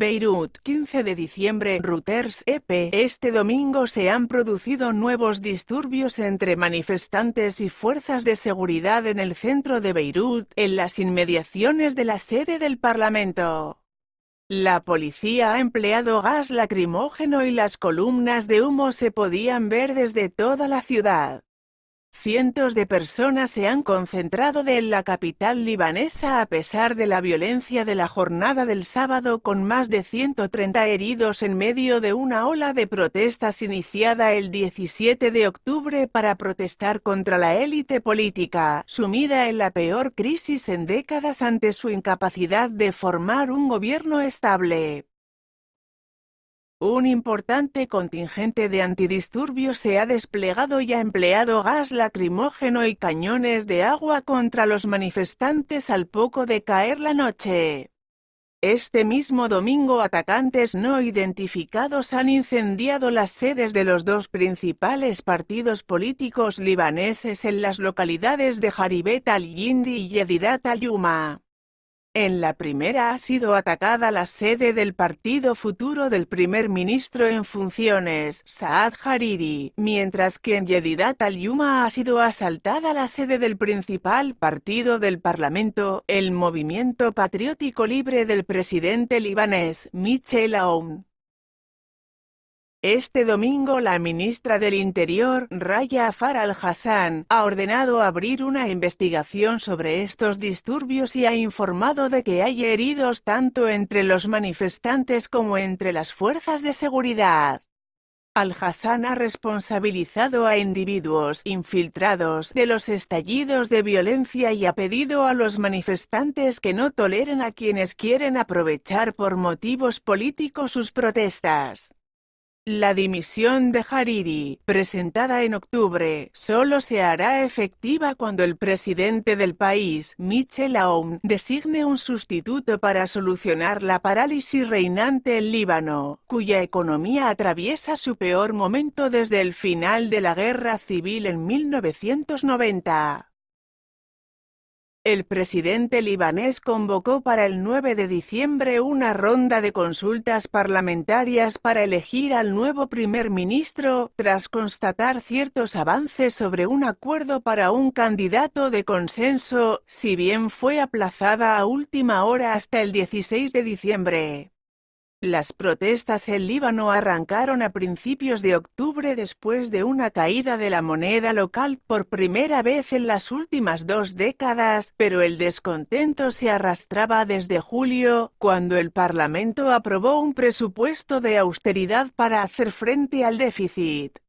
Beirut, 15 de diciembre, Reuters EP. Este domingo se han producido nuevos disturbios entre manifestantes y fuerzas de seguridad en el centro de Beirut, en las inmediaciones de la sede del Parlamento. La policía ha empleado gas lacrimógeno y las columnas de humo se podían ver desde toda la ciudad. Cientos de personas se han concentrado en la capital libanesa a pesar de la violencia de la jornada del sábado con más de 130 heridos en medio de una ola de protestas iniciada el 17 de octubre para protestar contra la élite política, sumida en la peor crisis en décadas ante su incapacidad de formar un gobierno estable. Un importante contingente de antidisturbios se ha desplegado y ha empleado gas lacrimógeno y cañones de agua contra los manifestantes al poco de caer la noche. Este mismo domingo atacantes no identificados han incendiado las sedes de los dos principales partidos políticos libaneses en las localidades de Jaribet al-Yindi y Yedidat al-Yuma. En la primera ha sido atacada la sede del partido futuro del primer ministro en funciones, Saad Hariri, mientras que en Yedidat al-Yuma ha sido asaltada la sede del principal partido del Parlamento, el Movimiento Patriótico Libre del presidente libanés, Michel Aoun. Este domingo la ministra del Interior, Raya al Hassan, ha ordenado abrir una investigación sobre estos disturbios y ha informado de que hay heridos tanto entre los manifestantes como entre las fuerzas de seguridad. Al-Hassan ha responsabilizado a individuos infiltrados de los estallidos de violencia y ha pedido a los manifestantes que no toleren a quienes quieren aprovechar por motivos políticos sus protestas. La dimisión de Hariri, presentada en octubre, solo se hará efectiva cuando el presidente del país, Michel Aoun, designe un sustituto para solucionar la parálisis reinante en Líbano, cuya economía atraviesa su peor momento desde el final de la guerra civil en 1990. El presidente libanés convocó para el 9 de diciembre una ronda de consultas parlamentarias para elegir al nuevo primer ministro, tras constatar ciertos avances sobre un acuerdo para un candidato de consenso, si bien fue aplazada a última hora hasta el 16 de diciembre. Las protestas en Líbano arrancaron a principios de octubre después de una caída de la moneda local por primera vez en las últimas dos décadas, pero el descontento se arrastraba desde julio, cuando el Parlamento aprobó un presupuesto de austeridad para hacer frente al déficit.